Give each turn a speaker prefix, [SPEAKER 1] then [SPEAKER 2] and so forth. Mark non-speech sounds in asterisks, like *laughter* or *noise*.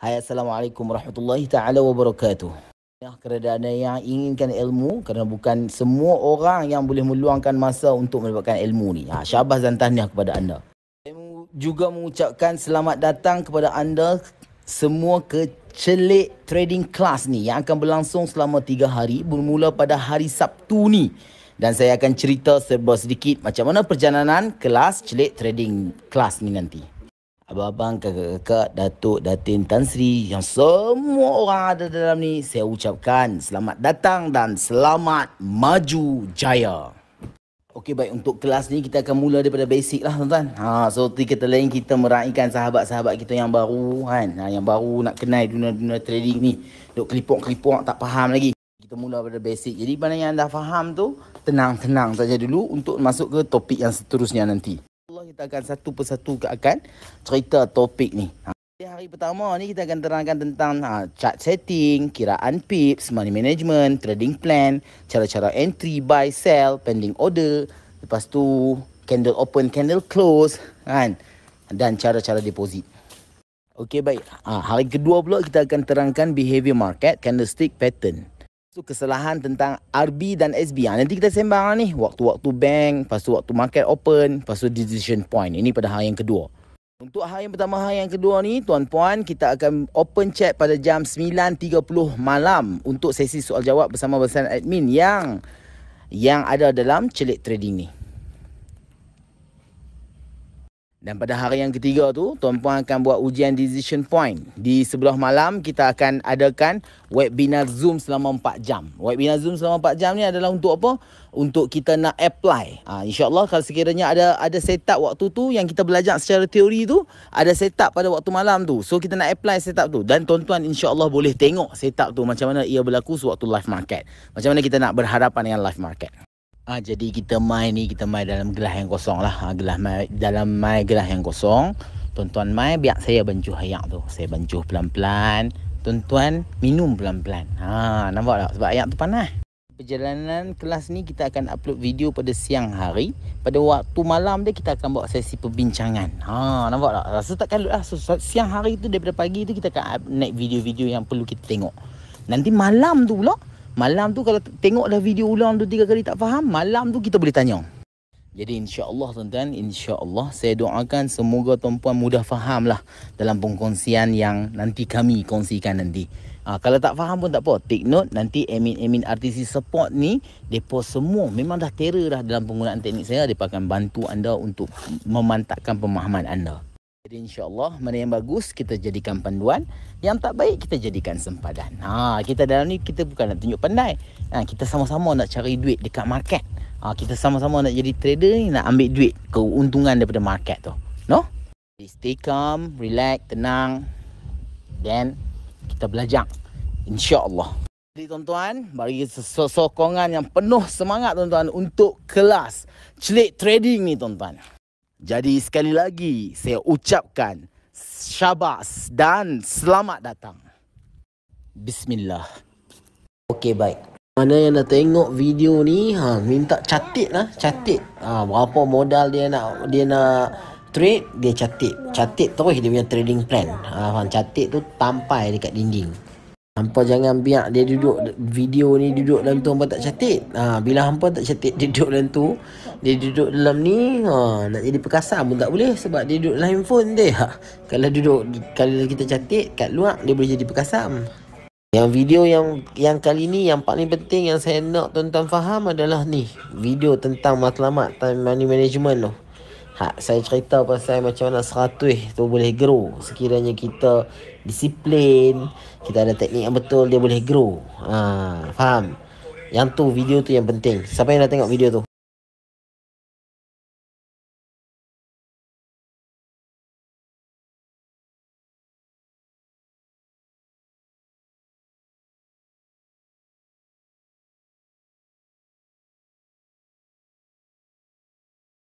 [SPEAKER 1] Hai Assalamualaikum Warahmatullahi Ta'ala Wabarakatuh Ya, kerana ada yang inginkan ilmu kerana bukan semua orang yang boleh meluangkan masa untuk mendapatkan ilmu ni. Ha, syabas dan tahniah kepada anda. Saya juga mengucapkan selamat datang kepada anda semua ke Celik Trading Class ni yang akan berlangsung selama 3 hari bermula pada hari Sabtu ni. Dan saya akan cerita serba sedikit macam mana perjalanan kelas Celik Trading Class ni nanti. Abang-abang, kakak-kakak, datuk, datin, tan sri yang semua orang ada dalam ni, saya ucapkan selamat datang dan selamat maju jaya. Okey baik untuk kelas ni kita akan mula daripada basic lah tuan-tuan. Ha so tadi kata lain kita meraihkan sahabat-sahabat kita yang baru kan. Ha, yang baru nak kenal dunia-dunia trading ni. Dok kelipok-kelipok tak faham lagi. Kita mula daripada basic. Jadi mana yang anda faham tu tenang-tenang saja dulu untuk masuk ke topik yang seterusnya nanti kita akan satu persatu akan cerita topik ni. Ha. Di hari pertama ni kita akan terangkan tentang ha, chart setting, kiraan pips, money management, trading plan, cara-cara entry, buy, sell, pending order, lepas tu candle open, candle close kan dan cara-cara deposit. Okey baik. Ha, hari kedua pula kita akan terangkan behavior market, candlestick pattern. So, kesalahan tentang RB dan SB ha, Nanti kita sembang lah ni Waktu-waktu bank Lepas tu waktu market open Lepas tu decision point Ini pada hari yang kedua Untuk hari yang pertama Hari yang kedua ni Tuan-puan Kita akan open chat pada jam 9.30 malam Untuk sesi soal jawab bersama bersama admin yang Yang ada dalam celik trading ni dan pada hari yang ketiga tu, tuan-puan akan buat ujian decision point. Di sebelah malam, kita akan adakan webinar Zoom selama 4 jam. Webinar Zoom selama 4 jam ni adalah untuk apa? Untuk kita nak apply. Ha, InsyaAllah kalau sekiranya ada ada setup waktu tu yang kita belajar secara teori tu, ada setup pada waktu malam tu. So, kita nak apply setup tu. Dan tuan-tuan insyaAllah boleh tengok setup tu macam mana ia berlaku sewaktu live market. Macam mana kita nak berhadapan dengan live market. Ha, jadi kita mai ni kita mai dalam gelas yang kosong lah. Ha, ah, gelas mai dalam mai gelas yang kosong. Tuan-tuan mai biar saya bancuh ayak tu. Saya bancuh pelan-pelan. Tuan-tuan minum pelan-pelan. Ha, nampak tak? Sebab ayak tu panas. Perjalanan kelas ni kita akan upload video pada siang hari. Pada waktu malam dia kita akan buat sesi perbincangan. Ha, nampak tak? Rasa tak kalut lah. So, siang hari tu daripada pagi tu kita akan naik video-video yang perlu kita tengok. Nanti malam tu pula. Malam tu kalau tengok dah video ulang tu tiga kali tak faham, malam tu kita boleh tanya. Jadi insya Allah tuan-tuan, Allah saya doakan semoga tuan-puan mudah faham lah dalam pengkongsian yang nanti kami kongsikan nanti. Ha, kalau tak faham pun tak apa, take note nanti admin-admin RTC support ni, mereka semua memang dah terror dah dalam penggunaan teknik saya, mereka akan bantu anda untuk memantapkan pemahaman anda. Jadi insyaAllah mana yang bagus kita jadikan panduan Yang tak baik kita jadikan sempadan ha, Kita dalam ni kita bukan nak tunjuk pandai ha, Kita sama-sama nak cari duit dekat market ha, Kita sama-sama nak jadi trader ni Nak ambil duit keuntungan daripada market tu No? Jadi stay calm, relax, tenang Then kita belajar InsyaAllah jadi tuan-tuan, bagi sokongan yang penuh semangat tuan-tuan untuk kelas Celik Trading ni tuan-tuan. Jadi sekali lagi saya ucapkan syabas dan selamat datang. Bismillah. Okey baik. Mana yang nak tengok video ni, ha minta catit lah, catit. Ha, berapa modal dia nak dia nak trade, dia catit. Catit terus dia punya trading plan. Ha, faham? catit tu tampai dekat dinding. Hampa jangan biar dia duduk video ni duduk dalam tu hampa tak catit. Ha, bila hampa tak catit *laughs* duduk dalam tu, dia duduk dalam ni ha, nak jadi perkasa pun tak boleh sebab dia duduk dalam handphone dia. Ha, kalau duduk kalau kita cantik kat luar dia boleh jadi perkasa. Yang video yang yang kali ni yang paling penting yang saya nak tuan-tuan faham adalah ni video tentang matlamat time money management tu. Ha, saya cerita pasal macam mana seratus tu boleh grow Sekiranya kita disiplin Kita ada teknik yang betul dia boleh grow ha, Faham? Yang tu video tu yang penting Siapa yang dah tengok video tu?